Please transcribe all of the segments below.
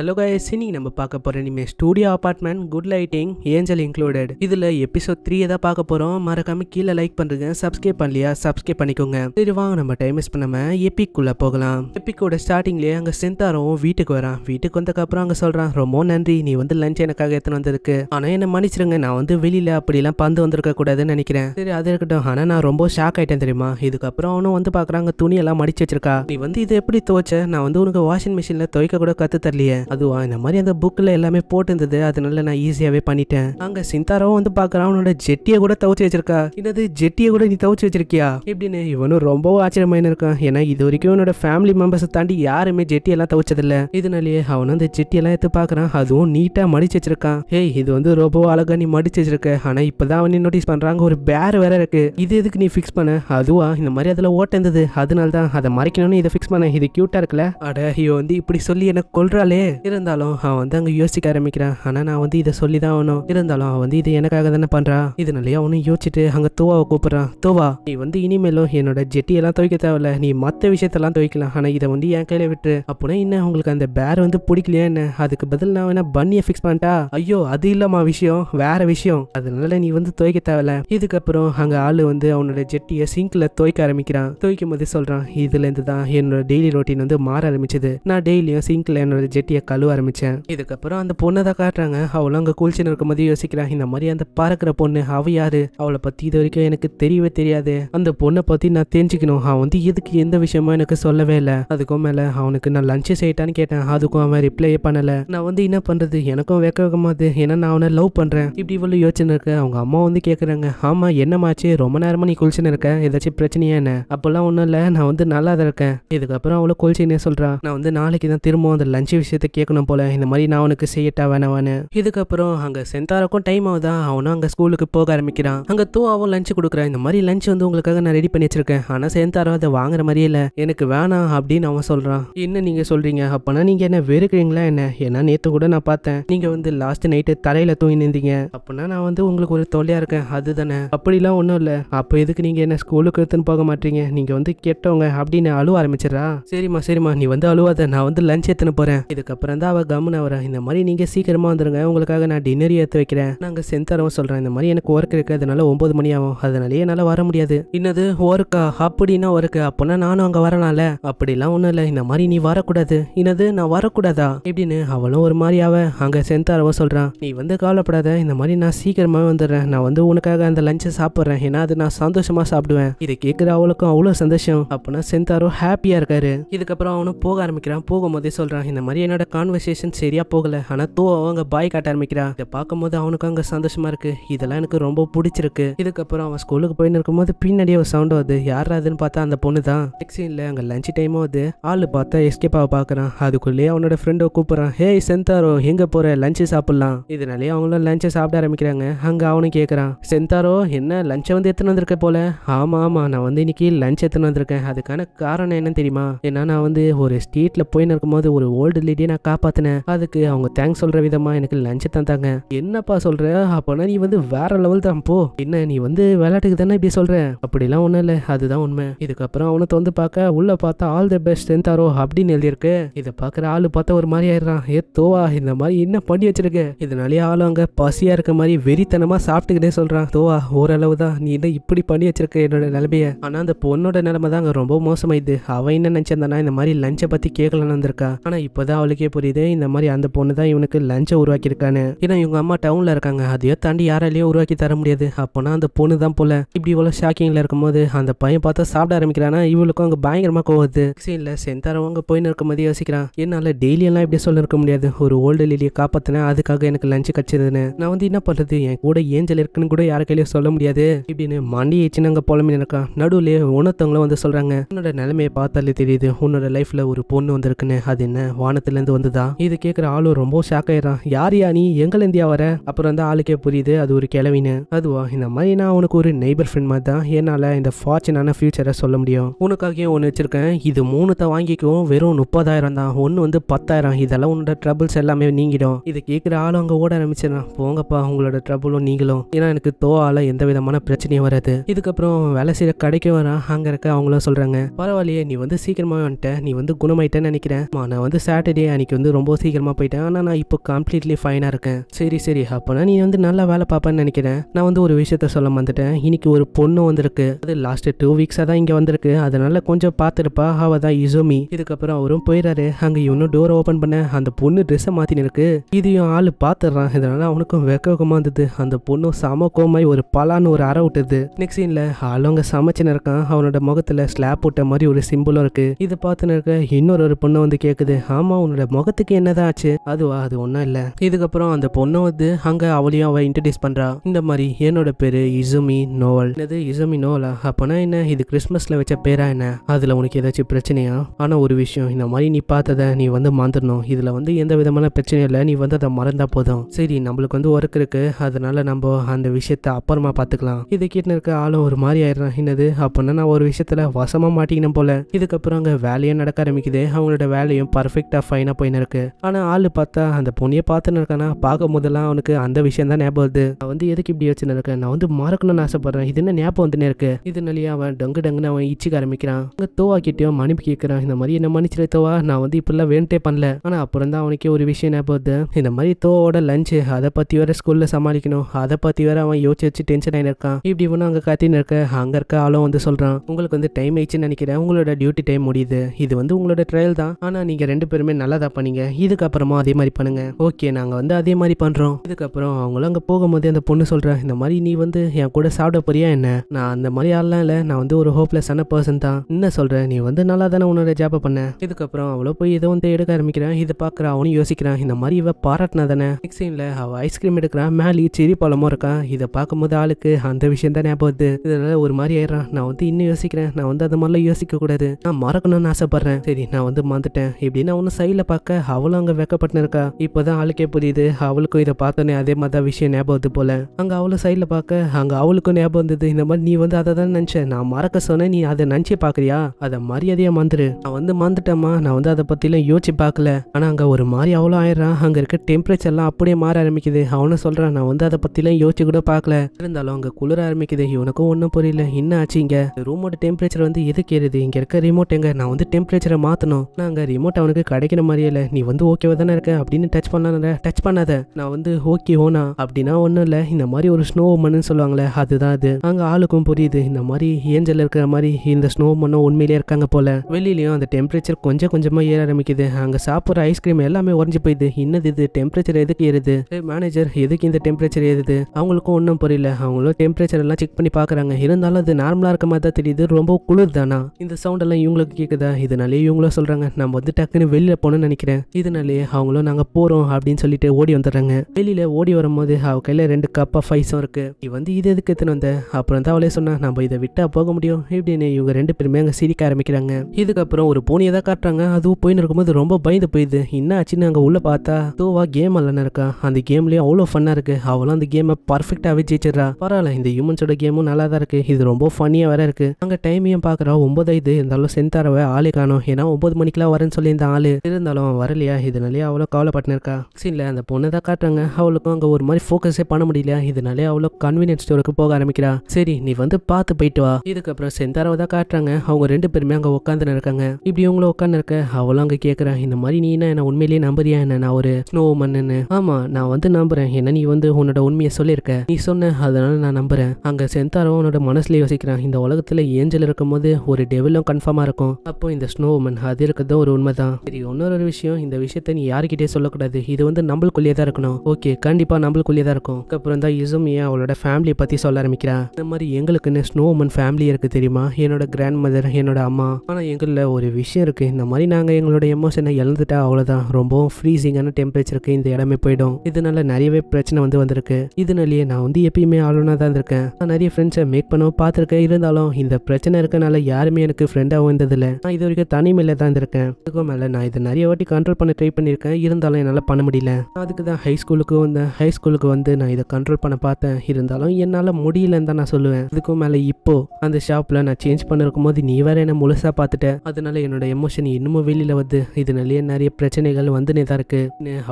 hello guys இன்னைக்கு நம்ம பார்க்க போகிற இனிமே studio apartment good lighting angel included இதில் எபிசோட் த்ரீ தான் பார்க்க போகிறோம் மறக்காம கீழே லைக் பண்ணுறங்க சப்ஸ்கிரைப் பண்ணலையா சப்ஸ்கிரைப் பண்ணிக்கோங்க சரி வாங்க நம்ம டைம் வேஸ்ட் பண்ணாமல் எப்பிக்குள்ளே போகலாம் எப்பிக்கோட ஸ்டார்டிங்லேயே அங்கே செந்தாரவும் வீட்டுக்கு வரான் வீட்டுக்கு வந்ததுக்கப்புறம் அங்கே சொல்கிறான் ரொம்ப நன்றி நீ வந்து லஞ்ச் எனக்காக எத்தனை வந்திருக்கு ஆனால் என்ன மன்னிச்சிருங்க நான் வந்து வெளியில் அப்படிலாம் பந்து வந்திருக்க கூடாதுன்னு நினைக்கிறேன் சரி அது இருக்கட்டும் ஆனால் நான் ரொம்ப ஷாக் ஆகிட்டேன் தெரியுமா இதுக்கப்புறம் அவனும் வந்து அங்கே துணியெல்லாம் மடிச்சு வச்சிருக்கா நீ வந்து இது எப்படி துவைச்ச நான் வந்து உனக்கு வாஷிங் மிஷினில் துவைக்க கூட கற்று தரலையே அதுவா இந்த மாதிரி அந்த புக்கில் எல்லாமே போட்டிருந்தது அதனால நான் ஈஸியாகவே பண்ணிட்டேன் அங்கே சிந்தாராவும் வந்து பாக்குறான் அவனோட ஜெட்டியை கூட தவிச்சு வச்சிருக்கா என்னது ஜெட்டியை கூட நீ தவிச்சு வச்சிருக்கியா இப்படின்னு இவனும் ரொம்பவும் ஆச்சரியமாயின்னு இருக்கான் ஏன்னா இது வரைக்கும் உன்னோட ஃபேமிலி மெம்பர்ஸை தாண்டி யாருமே ஜெட்டியெல்லாம் இல்ல இதனாலேயே அவன் அந்த ஜெட்டியெல்லாம் எடுத்து பாக்குறான் அதுவும் நீட்டாக மடிச்சு வச்சிருக்கான் ஹே இது வந்து ரொம்ப அழகா நீ மடிச்சு வச்சிருக்க ஆனால் இப்பதான் அவன் நோட்டீஸ் பண்ணுறாங்க ஒரு பேர் வேற இருக்கு இது எதுக்கு நீ ஃபிக்ஸ் பண்ண அதுவா இந்த மாதிரி அதுல ஓட்டந்தது அதனால தான் அதை மறைக்கணும்னு இதை ஃபிக்ஸ் பண்ண இது க்யூட்டாக இருக்குல்ல அட ஐயோ வந்து இப்படி சொல்லி என்ன கொல்றாளே இருந்தாலும் அவன் வந்து அங்கே யோசிக்க ஆரம்பிக்கிறான் ஆனால் நான் வந்து இதை சொல்லி தான் ஆகணும் இருந்தாலும் அவன் வந்து இது எனக்காக தானே பண்ணுறான் இதனாலேயே அவனும் யோசிச்சுட்டு அங்கே தோவாவை கூப்பிட்றான் தோவா நீ வந்து இனிமேலும் என்னோட ஜெட்டியெல்லாம் துவைக்க தேவையில்ல நீ மற்ற விஷயத்தெல்லாம் துவைக்கலாம் ஆனால் இதை வந்து என் கையில் விட்டு அப்படின்னா என்ன உங்களுக்கு அந்த பேர் வந்து பிடிக்கலையா என்ன அதுக்கு பதில் நான் வேணா பன்னியை ஃபிக்ஸ் பண்ணிட்டா ஐயோ அது இல்லம்மா விஷயம் வேற விஷயம் அதனால நீ வந்து துவைக்க தேவையில்ல இதுக்கப்புறம் அங்க ஆளு வந்து அவனோட ஜெட்டியை சிங்க்ல துவைக்க ஆரம்பிக்கிறான் துவைக்கும் போது சொல்றான் இதுல இருந்து தான் என்னோட டெய்லி ரொட்டீன் வந்து மாற ஆரம்பிச்சது நான் டெய்லியும் சிங்க்ல என்னோட ஜெட்டியை கழுவ ஆரம்பித்தேன் இதுக்கப்புறம் அந்த பொண்ணை தான் காட்டுறாங்க அவளும் அங்கே குளிச்சுன்னு இருக்கும் போது யோசிக்கிறான் இந்த மாதிரி அந்த பார்க்கிற பொண்ணு அவ யாரு அவளை பற்றி இது வரைக்கும் எனக்கு தெரியவே தெரியாது அந்த பொண்ணை பற்றி நான் தெரிஞ்சுக்கணும் அவன் வந்து எதுக்கு எந்த விஷயமும் எனக்கு சொல்லவே இல்லை அதுக்கும் மேலே அவனுக்கு நான் லஞ்சு செய்யிட்டான்னு கேட்டேன் அதுக்கும் அவன் ரிப்ளை பண்ணலை நான் வந்து என்ன பண்ணுறது எனக்கும் வெக்க வைக்கமாது ஏன்னா நான் அவனை லவ் பண்ணுறேன் இப்படி இவ்வளோ யோசனை இருக்கு அவங்க அம்மா வந்து கேட்குறாங்க ஆமாம் என்னமாச்சு ரொம்ப நேரமாக நீ குளிச்சுன்னு இருக்க ஏதாச்சும் பிரச்சனையா என்ன அப்போல்லாம் ஒன்றும் இல்லை நான் வந்து நல்லா தான் இருக்கேன் இதுக்கப்புறம் அவ்வளோ குளிச்சுன்னே சொல்கிறான் நான் வந்து நாளைக்கு தான் திரும்பவும் அந்த லஞ்சு விஷயத்தை கேட்கணும் போல் இந்த மாதிரி நான் உனக்கு செய்யட்டா வேணவானு இதுக்கப்புறம் அங்கே சென்தாருக்கும் டைம் ஆகுதா அவனும் அங்கே ஸ்கூலுக்கு போக ஆரம்பிக்கிறான் அங்கே தூவாவும் லஞ்ச் கொடுக்குறேன் இந்த மாதிரி லஞ்ச் வந்து உங்களுக்காக நான் ரெடி பண்ணி வச்சிருக்கேன் ஆனால் சென்தாரோ அதை வாங்குற மாதிரியே இல்லை எனக்கு வேணாம் அப்படின்னு அவன் சொல்கிறான் என்ன நீங்கள் சொல்கிறீங்க அப்பனா நீங்கள் என்ன வெறுக்கிறீங்களா என்ன ஏன்னா நேற்று கூட நான் பார்த்தேன் நீங்கள் வந்து லாஸ்ட் நைட்டு தலையில் தூங்கி நின்றீங்க அப்போனா நான் வந்து உங்களுக்கு ஒரு தொல்லையாக இருக்கேன் அதுதானே அப்படிலாம் ஒன்றும் இல்லை அப்போ எதுக்கு நீங்கள் என்ன ஸ்கூலுக்கு எடுத்துன்னு போக மாட்டீங்க நீங்கள் வந்து கெட்டவங்க அப்படின்னு அழுவ ஆரம்பிச்சிடறா சரிம்மா சரிம்மா நீ வந்து அழுவாத நான் வந்து லஞ்ச் எடுத்துன்னு போகிறேன் இதுக்கப்புறம் அப்புறம் தான் அவள் கம்முன்னு அவரை இந்த மாதிரி நீங்கள் சீக்கிரமாக வந்துடுங்க உங்களுக்காக நான் டின்னர் எடுத்து வைக்கிறேன் நாங்கள் செந்தரவன் சொல்கிறேன் இந்த மாதிரி எனக்கு ஒர்க் இருக்குது அதனால ஒம்பது மணி ஆகும் அதனாலேயே என்னால் வர முடியாது என்னது ஒர்க்கா அப்படின்னா ஒர்க்கு அப்போனா நானும் அங்கே வரனால அப்படிலாம் ஒன்றும் இல்லை இந்த மாதிரி நீ வரக்கூடாது என்னது நான் வரக்கூடாதா இப்படின்னு அவளும் ஒரு மாதிரி அவ அங்கே சென்தாரவும் சொல்கிறான் நீ வந்து கவலைப்படாத இந்த மாதிரி நான் சீக்கிரமாக வந்துடுறேன் நான் வந்து உனக்காக அந்த லஞ்சை சாப்பிட்றேன் ஏன்னா அது நான் சந்தோஷமாக சாப்பிடுவேன் இதை கேட்குற அவளுக்கும் அவ்வளோ சந்தோஷம் அப்போனா சென்தாரோ ஹாப்பியாக இருக்காரு இதுக்கப்புறம் அவனும் போக ஆரம்பிக்கிறான் போகும்போதே சொல்கிறான் இந்த மாதிரி என்னோட கான்வர்சேஷன் சரியாக போகலை ஆனால் தோ அவங்க பாய் காட்ட ஆரம்பிக்கிறா இதை பார்க்கும்போது அவனுக்கு அங்கே சந்தோஷமாக இருக்குது இதெல்லாம் எனக்கு ரொம்ப பிடிச்சிருக்கு இதுக்கப்புறம் அவன் ஸ்கூலுக்கு போயின்னு இருக்கும்போது பின்னாடியே ஒரு சவுண்ட் வருது யாராதுன்னு பார்த்தா அந்த பொண்ணு தான் டெக்ஸி இல்ல அங்கே லஞ்ச் டைமும் வந்து ஆள் பார்த்தா எஸ்கேப் ஆக பாக்குறான் அதுக்குள்ளேயே அவனோட ஃப்ரெண்டை கூப்பிட்றான் ஹே சென்தாரோ எங்கே போகிற லஞ்சு சாப்பிட்லாம் இதனாலேயே அவங்களும் லஞ்சை சாப்பிட ஆரம்பிக்கிறாங்க அங்கே அவனும் கேட்குறான் சென்தாரோ என்ன லஞ்சை வந்து எத்தனை வந்திருக்க போல ஆமாம் ஆமாம் நான் வந்து இன்னைக்கு லஞ்ச் எத்தனை வந்திருக்கேன் அதுக்கான காரணம் என்னன்னு தெரியுமா ஏன்னா நான் வந்து ஒரு ஸ்ட்ரீட்டில் போயின்னு இருக்கும்போது ஒரு ஓல்டு லேடியை நான் என்ன காப்பாத்தின அதுக்கு அவங்க தேங்க்ஸ் சொல்ற விதமா எனக்கு லஞ்ச தந்தாங்க என்னப்பா சொல்ற அப்பனா நீ வந்து வேற லெவல் தான் போ என்ன நீ வந்து விளையாட்டுக்கு தானே இப்படி சொல்ற அப்படிலாம் ஒண்ணும் இல்ல அதுதான் உண்மை இதுக்கப்புறம் அவனை தொந்து பார்க்க உள்ள பார்த்தா ஆல் த பெஸ்ட் சென்தாரோ அப்படின்னு எழுதியிருக்கு இதை பாக்குற ஆளு பார்த்தா ஒரு மாதிரி ஆயிடுறான் ஏ தோவா இந்த மாதிரி என்ன பண்ணி வச்சிருக்க இதனாலே ஆளு அங்க பசியா இருக்க மாதிரி வெறித்தனமா சாப்பிட்டுக்கிட்டே சொல்றான் தோவா ஓரளவு தான் நீ என்ன இப்படி பண்ணி வச்சிருக்க என்னோட நிலைமைய ஆனா அந்த பொண்ணோட நிலைமை தான் அங்க ரொம்ப மோசமாயிது அவன் என்ன நினைச்சிருந்தானா இந்த மாதிரி லஞ்சை பத்தி கேட்கலன்னு வந்திருக்கா ஆனா இப்பதான் அவளுக்கு அப்பயே புரியுது இந்த மாதிரி அந்த பொண்ணு தான் இவனுக்கு லஞ்சம் உருவாக்கியிருக்கானு ஏன்னா இவங்க அம்மா டவுன்ல இருக்காங்க அதையோ தாண்டி யாராலையோ உருவாக்கி தர முடியாது அப்போனா அந்த பொண்ணு தான் போல இப்படி இவ்வளவு ஷாக்கிங்ல இருக்கும்போது அந்த பையன் பார்த்தா சாப்பிட ஆரம்பிக்கிறானா இவளுக்கும் அங்க பயங்கரமா கோவது இல்லை செந்தாரவங்க போயின்னு இருக்கும்போது யோசிக்கிறான் டெய்லி டெய்லியெல்லாம் இப்படி சொல்ல இருக்க முடியாது ஒரு ஓல்டு லேடியை காப்பாத்தினா அதுக்காக எனக்கு லஞ்சு கிடச்சதுன்னு நான் வந்து என்ன பண்றது என் கூட ஏஞ்சல் இருக்குன்னு கூட யார் கையிலயும் சொல்ல முடியாது இப்படின்னு மண்டி ஏச்சுன்னு அங்க புலம்பு இருக்கான் நடுவில் உணத்தவங்களும் வந்து சொல்றாங்க உன்னோட நிலைமையை பார்த்தாலே தெரியுது உன்னோட லைஃப்ல ஒரு பொண்ணு வந்திருக்குன்னு அது என்ன வானத்துல இருந்து வந்துதான் இது கேட்குற ஆளு ரொம்ப ஷாக் ஆயிடுறான் யார் யா நீ எங்கள் இந்தியா வர அப்புறம் அந்த ஆளுக்கே புரியுது அது ஒரு கிளவின்னு அதுவா இந்த மாதிரி நான் உனக்கு ஒரு நெய்பர் ஃப்ரெண்ட் மாதிரி தான் என்னால் இந்த ஃபார்ச்சுனான ஃபியூச்சரை சொல்ல முடியும் உனக்காக ஒன்று வச்சிருக்கேன் இது மூணுத்தை வாங்கிக்கும் வெறும் முப்பதாயிரம் தான் ஒன்று வந்து பத்தாயிரம் இதெல்லாம் உன்னோட ட்ரபிள்ஸ் எல்லாமே நீங்கிடும் இது கேட்குற ஆளும் அங்கே ஓட ஆரம்பிச்சிடறான் போங்கப்பா உங்களோட ட்ரபுளும் நீங்களும் ஏன்னா எனக்கு தோவால எந்த விதமான பிரச்சனையும் வராது இதுக்கப்புறம் வேலை செய்கிற கடைக்கு வரான் அங்கே இருக்க அவங்களும் சொல்கிறாங்க பரவாயில்லையே நீ வந்து சீக்கிரமாக வந்துட்ட நீ வந்து குணமாயிட்டேன்னு நினைக்கிறேன் நான் வந்து சாட்டர்டே அன்னைக்கு அன்றைக்கி வந்து ரொம்ப சீக்கிரமாக போயிட்டேன் ஆனால் நான் இப்போ கம்ப்ளீட்லி ஃபைனாக இருக்கேன் சரி சரி அப்போனா நீ வந்து நல்லா வேலை பார்ப்பேன்னு நினைக்கிறேன் நான் வந்து ஒரு விஷயத்த சொல்ல வந்துட்டேன் இன்னைக்கு ஒரு பொண்ணு வந்திருக்கு அது லாஸ்ட் டூ வீக்ஸா தான் இங்கே வந்திருக்கு அதனால கொஞ்சம் பார்த்துருப்பா அவ தான் இசோமி இதுக்கப்புறம் அவரும் போயிடாரு அங்கே இன்னும் டோர் ஓப்பன் பண்ண அந்த பொண்ணு ட்ரெஸ்ஸை மாற்றினு இருக்கு இதையும் ஆள் பாத்துறான் இதனால அவனுக்கும் வெக்கமாக இருந்தது அந்த பொண்ணு சம கோமாய் ஒரு பலான்னு ஒரு அற விட்டுது நெக்ஸ்ட் சீனில் ஆளுங்க சமைச்சுன்னு இருக்கான் அவனோட முகத்தில் ஸ்லாப் போட்ட மாதிரி ஒரு சிம்பிளும் இருக்கு இதை பார்த்துன்னு இருக்க இன்னொரு ஒரு பொண்ணு வந்து கேட்குது ஆமாம் உன்னோட முகத்துக்கு என்னதான் ஆச்சு அதுவா அது ஒன்றும் இல்லை இதுக்கப்புறம் அந்த பொண்ணை வந்து அங்கே அவளையும் அவள் இன்ட்ரடியூஸ் பண்ணுறா இந்த மாதிரி என்னோட பேர் இசுமி நோவல் என்னது இசுமி நோவலா அப்போனா என்ன இது கிறிஸ்மஸில் வச்ச பேரா என்ன அதில் உனக்கு ஏதாச்சும் பிரச்சனையா ஆனால் ஒரு விஷயம் இந்த மாதிரி நீ பார்த்ததை நீ வந்து மாந்துடணும் இதில் வந்து எந்த விதமான பிரச்சனையும் இல்லை நீ வந்து அதை மறந்தா போதும் சரி நம்மளுக்கு வந்து ஒர்க் இருக்கு அதனால நம்ம அந்த விஷயத்த அப்புறமா பார்த்துக்கலாம் இது கிட்ட இருக்க ஆளும் ஒரு மாதிரி ஆயிடுறான் என்னது அப்படின்னா நான் ஒரு விஷயத்துல வசமா மாட்டிக்கணும் போல இதுக்கப்புறம் அங்கே வேலையும் நடக்க ஆரம்பிக்குது அவங்களோட வேலையும் பர்ஃபெக்டாக ஃபைனாக போய் பையனை இருக்கு ஆனா ஆள் பார்த்தா அந்த பொண்ணிய பார்த்துன்னு இருக்கானா பார்க்கும் போதெல்லாம் அவனுக்கு அந்த விஷயம் தான் ஞாபகம் வருது நான் வந்து எதுக்கு இப்படி வச்சுன்னு இருக்கேன் நான் வந்து மறக்கணும்னு ஆசைப்படுறேன் இது என்ன ஞாபகம் வந்துனே இருக்கு இதனாலேயே அவன் டங்கு டங்குன்னு அவன் இச்சிக்க ஆரம்பிக்கிறான் அங்கே தோவா கிட்டேயும் மன்னிப்பு கேட்குறான் இந்த மாதிரி என்ன மன்னிச்சு தோவா நான் வந்து இப்படிலாம் வேண்டே பண்ணல ஆனா அப்புறம் தான் அவனுக்கே ஒரு விஷயம் ஞாபகம் வருது இந்த மாதிரி தோவோட லஞ்சு அதை பத்தி வேற ஸ்கூல்ல சமாளிக்கணும் அதை பத்தி வேற அவன் யோசிச்சு வச்சு டென்ஷன் ஆகி இருக்கான் இப்படி ஒன்று அங்கே கத்தின்னு இருக்க அங்கே இருக்க ஆளும் வந்து சொல்றான் உங்களுக்கு வந்து டைம் ஆயிடுச்சுன்னு நினைக்கிறேன் உங்களோட டியூட்டி டைம் முடியுது இது வந்து உங்களோட ட்ரையல் தான் ஆனால் நீங்க ரெண்டு பேருமே நல்லா தான் பண்ணிங்க இதுக்கப்புறமா அதே மாதிரி பண்ணுங்க ஓகே நாங்கள் வந்து அதே மாதிரி பண்ணுறோம் இதுக்கப்புறம் அவங்களும் அங்கே போகும்போது அந்த பொண்ணு சொல்கிறேன் இந்த மாதிரி நீ வந்து என் கூட சாப்பிட போறியா என்ன நான் அந்த மாதிரி ஆள்லாம் இல்லை நான் வந்து ஒரு ஹோப்லெஸ்ஸான பர்சன் தான் என்ன சொல்கிறேன் நீ வந்து நல்லா தானே உன்னோட ஜாப்பை பண்ண இதுக்கப்புறம் அவ்வளோ போய் இதை வந்து எடுக்க ஆரம்பிக்கிறேன் இதை பார்க்குற அவனும் யோசிக்கிறான் இந்த மாதிரி இவ பாராட்டினா தானே நெக்ஸ்ட் சீனில் அவள் ஐஸ்கிரீம் எடுக்கிறான் மேலே செரி பழமும் இருக்கான் இதை பார்க்கும்போது ஆளுக்கு அந்த விஷயம் தான் ஞாபகம் இதனால ஒரு மாதிரி ஆயிடுறான் நான் வந்து இன்னும் யோசிக்கிறேன் நான் வந்து அது மாதிரிலாம் யோசிக்க கூடாது நான் மறக்கணும்னு ஆசைப்படுறேன் சரி நான் வந்து மறந்துட்டேன் இப்படின்னு அவனு சைடில் பார்க்க பார்க்க அவளும் அங்கே வெக்கப்பட்டு இருக்கா இப்போதான் அவளுக்கே புரியுது அவளுக்கும் இதை பார்த்தோன்னே அதே மாதிரி தான் விஷயம் ஞாபகத்து போல அங்கே அவளும் சைடில் பார்க்க அங்கே அவளுக்கும் ஞாபகம் வந்தது இந்த மாதிரி நீ வந்து அதை தான் நினைச்ச நான் மறக்க சொன்னேன் நீ அதை நினைச்சு பார்க்குறியா அதை மரியாதையாக மறந்துடு நான் வந்து மாந்துட்டமா நான் வந்து அதை பத்திலாம் யோசிச்சு பார்க்கல ஆனால் அங்கே ஒரு மாதிரி அவ்வளோ ஆயிடுறான் அங்கே இருக்க எல்லாம் அப்படியே மாற ஆரம்பிக்குது அவனும் சொல்றான் நான் வந்து அதை பற்றிலாம் யோசிச்சு கூட பார்க்கல இருந்தாலும் அங்கே குளிர ஆரம்பிக்குது இவனுக்கும் ஒன்னும் புரியல என்ன ஆச்சு இங்கே ரூமோட டெம்பரேச்சர் வந்து எதுக்கு ஏறுது இங்கே இருக்க ரிமோட் எங்க நான் வந்து டெம்பரேச்சரை மாற்றணும் நான் அங்கே ரிமோட் அவனுக்கு கிடைக்கிற மாதிரியே முடியலை நீ வந்து ஓகேவா தானே இருக்க அப்படின்னு டச் பண்ணாத டச் பண்ணாத நான் வந்து ஓகே ஓனா அப்படின்னா ஒன்றும் இல்லை இந்த மாதிரி ஒரு ஸ்னோ மண்ணுன்னு சொல்லுவாங்களே அதுதான் அது அங்கே ஆளுக்கும் புரியுது இந்த மாதிரி ஏஞ்சல் இருக்கிற மாதிரி இந்த ஸ்னோ மண்ணும் உண்மையிலேயே இருக்காங்க போல வெளியிலையும் அந்த டெம்பரேச்சர் கொஞ்சம் கொஞ்சமாக ஏற ஆரம்பிக்குது அங்கே சாப்பிட்ற ஐஸ்கிரீம் எல்லாமே உறைஞ்சு போயிடுது இன்னது இது டெம்பரேச்சர் எதுக்கு ஏறுது மேனேஜர் எதுக்கு இந்த டெம்பரேச்சர் ஏறுது அவங்களுக்கும் ஒன்றும் புரியல அவங்களும் டெம்பரேச்சர் எல்லாம் செக் பண்ணி பார்க்குறாங்க இருந்தாலும் அது நார்மலாக இருக்க மாதிரி தான் தெரியுது ரொம்ப குளிர் தானா இந்த சவுண்ட் எல்லாம் இவங்களுக்கு கேட்குதா இதனாலே இவங்களும் சொல்கிறாங்க நம்ம வந்து டக்குன்னு வெளியில் போகணும்னு நினைக்கிறேன் நினைக்கிறேன் இதனாலேயே அவங்களும் நாங்கள் போகிறோம் அப்படின்னு சொல்லிட்டு ஓடி வந்துடுறாங்க வெளியில் ஓடி வரும்போது அவள் கையில் ரெண்டு கப் ஆஃப் ஐஸும் இருக்குது நீ வந்து இது எதுக்கு எத்தனை வந்த அப்புறம் தான் அவளே சொன்னா நம்ம இதை விட்டா போக முடியும் இப்படின்னு இவங்க ரெண்டு பேருமே அங்கே சிரிக்க ஆரம்பிக்கிறாங்க இதுக்கப்புறம் ஒரு பூனியை தான் காட்டுறாங்க அதுவும் போயின்னு இருக்கும்போது ரொம்ப பயந்து போயிடுது என்ன ஆச்சுன்னு அங்கே உள்ள பார்த்தா தோவா கேம் எல்லாம் இருக்கா அந்த கேம்லேயும் அவ்வளோ ஃபன்னாக இருக்குது அவளும் அந்த கேமை பர்ஃபெக்டாவே ஜெயிச்சிடறா பரவாயில்ல இந்த ஹியூமன்ஸோட கேமும் நல்லா தான் இருக்குது இது ரொம்ப ஃபன்னியாக வேற இருக்குது அங்கே டைமையும் பாக்குறா ஒம்பது இது இருந்தாலும் சென்தாரவை ஆளே காணும் ஏன்னா ஒம்பது மணிக்கெலாம் வரேன்னு சொல்லியிருந்த ஆள் இருந்தாலும் அவன் வரலையா இதனாலே அவ்வளோ கவலைப்பட்டுன்னு இருக்கா சீனில் அந்த பொண்ணை தான் காட்டுறாங்க அவளுக்கும் அங்கே ஒரு மாதிரி ஃபோக்கஸே பண்ண முடியல இதனாலே அவ்வளோ கன்வீனியன்ஸ் ஸ்டோருக்கு போக ஆரம்பிக்கிறா சரி நீ வந்து பார்த்து போயிட்டு வா இதுக்கப்புறம் செந்தாராவை தான் காட்டுறாங்க அவங்க ரெண்டு பேருமே அங்கே உட்காந்துன்னு இருக்காங்க இப்படி இவங்களும் உட்காந்து இருக்க அவளும் அங்கே கேட்குறேன் இந்த மாதிரி நீ என்ன உண்மையிலேயே நம்புறியா என்ன நான் ஒரு ஸ்னோ மண்ணு ஆமாம் நான் வந்து நம்புறேன் என்ன நீ வந்து உன்னோட உண்மையை சொல்லியிருக்க நீ சொன்ன அதனால நான் நம்புறேன் அங்கே செந்தாரோ உன்னோட மனசுல யோசிக்கிறான் இந்த உலகத்தில் ஏஞ்சல் இருக்கும்போது ஒரு டெவலும் கன்ஃபார்மாக இருக்கும் அப்போ இந்த ஸ்னோ உமன் அது இருக்கிறது ஒரு உண்மை தான் சரி இன்னொரு விஷயம் விஷயம் இந்த விஷயத்தை நீ யாருக்கிட்டே சொல்லக்கூடாது இது வந்து நம்மளுக்குள்ளேயே தான் இருக்கணும் ஓகே கண்டிப்பாக நம்மளுக்குள்ளேயே தான் இருக்கும் அதுக்கப்புறம் தான் இசும் ஏன் அவளோட ஃபேமிலியை பற்றி சொல்ல ஆரம்பிக்கிறேன் இந்த மாதிரி எங்களுக்கு என்ன ஸ்னோ உமன் ஃபேமிலி இருக்குது தெரியுமா என்னோட கிராண்ட் மதர் என்னோட அம்மா ஆனால் எங்களில் ஒரு விஷயம் இருக்குது இந்த மாதிரி நாங்கள் எங்களோட எமோஷனை இழந்துட்டா அவ்வளவுதான் ரொம்பவும் ஃப்ரீசிங்கான டெம்பரேச்சருக்கு இந்த இடமே போயிடும் இதனால நிறையவே பிரச்சனை வந்து வந்திருக்கு இதனாலேயே நான் வந்து எப்பயுமே ஆளுநா தான் இருக்கேன் நான் நிறைய ஃப்ரெண்ட்ஸை மேக் பண்ணவும் பார்த்துருக்கேன் இருந்தாலும் இந்த பிரச்சனை இருக்கனால யாருமே எனக்கு ஃப்ரெண்டாகவும் இருந்ததில்லை நான் இது வரைக்கும் தனிமையில் தான் இருந்திருக்கேன் அதுக்கும் மேலே நான் இது நிறைய வாட்டி கண்ட்ரோல் பண்ண ட்ரை பண்ணியிருக்கேன் இருந்தாலும் என்னால் பண்ண முடியல அதுக்கு தான் ஹை ஸ்கூலுக்கு வந்தேன் ஹை ஸ்கூலுக்கு வந்து நான் இதை கண்ட்ரோல் பண்ண பார்த்தேன் இருந்தாலும் என்னால் முடியலன்னு தான் நான் சொல்லுவேன் அதுக்கும் மேலே இப்போது அந்த ஷாப்பில் நான் சேஞ்ச் பண்ணிருக்கும் போது நீ வேற என்னை முழுசாக பார்த்துட்டேன் அதனால என்னோட எமோஷன் இன்னமும் வெளியில் வந்து இதனாலேயே நிறைய பிரச்சனைகள் வந்துனே தான் இருக்கு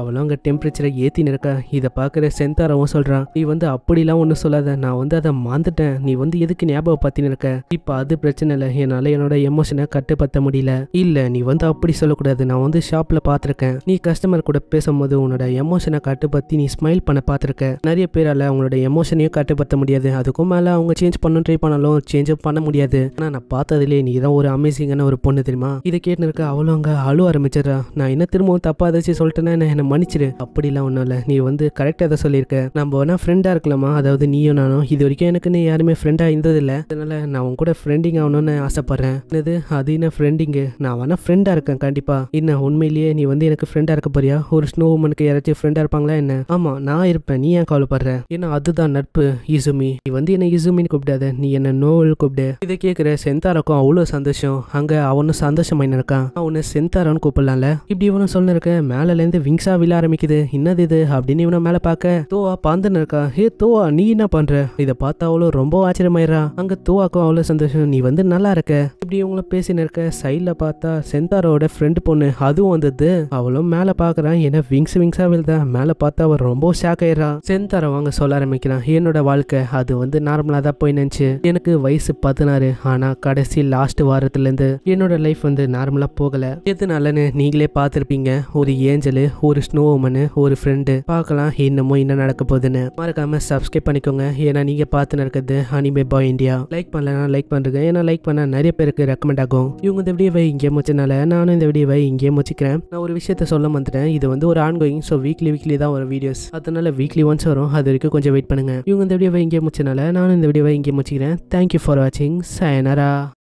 அவளும் அங்கே டெம்பரேச்சரை ஏற்றி நிற்க இதை பார்க்குற செந்தாரவும் சொல்கிறான் நீ வந்து அப்படிலாம் ஒன்றும் சொல்லாத நான் வந்து அதை மாந்துட்டேன் நீ வந்து எதுக்கு ஞாபகம் பார்த்தின்னு இருக்க இப்போ அது பிரச்சனை இல்லை என்னால் என்னோட எமோஷனை கட்டுப்படுத்த முடியல இல்லை நீ வந்து அப்படி சொல்லக்கூடாது நான் வந்து ஷாப் ஷாப்ல பார்த்துருக்கேன் நீ கஸ்டமர் கூட பேசும்போது உன்னோட எமோஷனை கட்டுப்படுத்தி நீ ஸ்மைல் பண்ண பார்த்துருக்க நிறைய பேரால் அவங்களோட எமோஷனையும் கட்டுப்படுத்த முடியாது அதுக்கும் மேலே அவங்க சேஞ்ச் பண்ண ட்ரை பண்ணாலும் சேஞ்ச் பண்ண முடியாது ஆனால் நான் பார்த்ததுலயே நீ தான் ஒரு அமேசிங்கான ஒரு பொண்ணு தெரியுமா இதை கேட்டுருக்க இருக்க அவ்வளோ அங்கே அழு ஆரம்பிச்சிடறா நான் என்ன திரும்பவும் தப்பாக ஏதாச்சும் சொல்லிட்டேன்னா என்னை மன்னிச்சிரு அப்படிலாம் ஒன்றும் இல்லை நீ வந்து கரெக்டாக அதை சொல்லியிருக்க நம்ம வேணா ஃப்ரெண்டாக இருக்கலாமா அதாவது நீயும் நானும் இது வரைக்கும் எனக்குன்னு யாருமே ஃப்ரெண்டாக இல்ல அதனால நான் உன் கூட ஃப்ரெண்டிங் ஆகணும்னு ஆசைப்பட்றேன் என்னது அது என்ன ஃப்ரெண்டிங்கு நான் வேணா ஃப்ரெண்டாக இருக்கேன் கண்டிப்பாக என்ன உண்மையிலேயே இல்லையே நீ வந்து எனக்கு ஃப்ரெண்டா இருக்க போறியா ஒரு ஸ்னோ உமனுக்கு யாராச்சும் ஃப்ரெண்டாக இருப்பாங்களா என்ன ஆமா நான் இருப்பேன் நீ ஏன் கவலைப்படுற ஏன்னா அதுதான் நட்பு இசுமி நீ வந்து என்ன இசுமின்னு கூப்பிடாத நீ என்ன நோவல் கூப்பிடு இதை கேட்கிற செந்தாரக்கும் அவ்வளவு சந்தோஷம் அங்க அவனும் சந்தோஷமாக இருக்கான் அவனு செந்தாரான்னு கூப்பிடலாம்ல இப்படி இவனும் சொல்லிருக்க இருந்து விங்ஸா விழ ஆரம்பிக்குது என்னது இது அப்படின்னு இவனை மேல பார்க்க தோவா பாந்துன்னு இருக்கா ஹே தோவா நீ என்ன பண்ற இதை பார்த்தா அவ்வளோ ரொம்ப ஆச்சரியமாயிரா அங்க தோவாக்கும் அவ்வளவு சந்தோஷம் நீ வந்து நல்லா இருக்க இப்படி இவங்கள பேசின்னு இருக்க சைடில் பார்த்தா செந்தாரோட ஃப்ரெண்டு பொண்ணு அதுவும் வந்தது அவளும் மேல பாக்குறான் ஏன்னா விங்ஸ் விங்ஸா விழுதா மேல பார்த்து அவர் ரொம்ப ஷாக் ஆயிரா வாங்க சொல்ல ஆரம்பிக்கிறான் என்னோட வாழ்க்கை அது வந்து நார்மலா தான் போய் நினைச்சு எனக்கு வயசு பதினாறு ஆனா கடைசி லாஸ்ட் வாரத்துல இருந்து என்னோட லைஃப் வந்து நார்மலா போகல எதுனாலன்னு நீங்களே பார்த்துருப்பீங்க ஒரு ஏஞ்சலு ஒரு ஸ்னோ உமனு ஒரு ஃப்ரெண்டு பார்க்கலாம் இன்னமும் என்ன நடக்க போகுதுன்னு மறக்காம சப்ஸ்கிரைப் பண்ணிக்கோங்க ஏன்னா நீங்க பார்த்து நடக்கிறது அனிமே பாய் இந்தியா லைக் பண்ணலாம் லைக் பண்றேன் ஏன்னா லைக் பண்ணால் நிறைய பேருக்கு ரெக்கமெண்ட் ஆகும் இவங்க இந்த வீடியோவை இங்கே முடிச்சனால நானும் இந்த வீடியோவை இங்கே முடிச்சுக்கிறேன் மறந்துட்டேன் நான் ஒரு விஷயத்த சொல்ல மறந்துட்டேன் இது வந்து ஒரு ஆன்கோயிங் ஸோ வீக்லி வீக்லி தான் வரும் வீடியோஸ் அதனால வீக்லி ஒன்ஸ் வரும் அது வரைக்கும் கொஞ்சம் வெயிட் பண்ணுங்க இவங்க இந்த வீடியோவை இங்கே முடிச்சனால நானும் இந்த வீடியோவை இங்கே முடிச்சுக்கிறேன் தேங்க்யூ ஃபார் வாட்சிங் சயனரா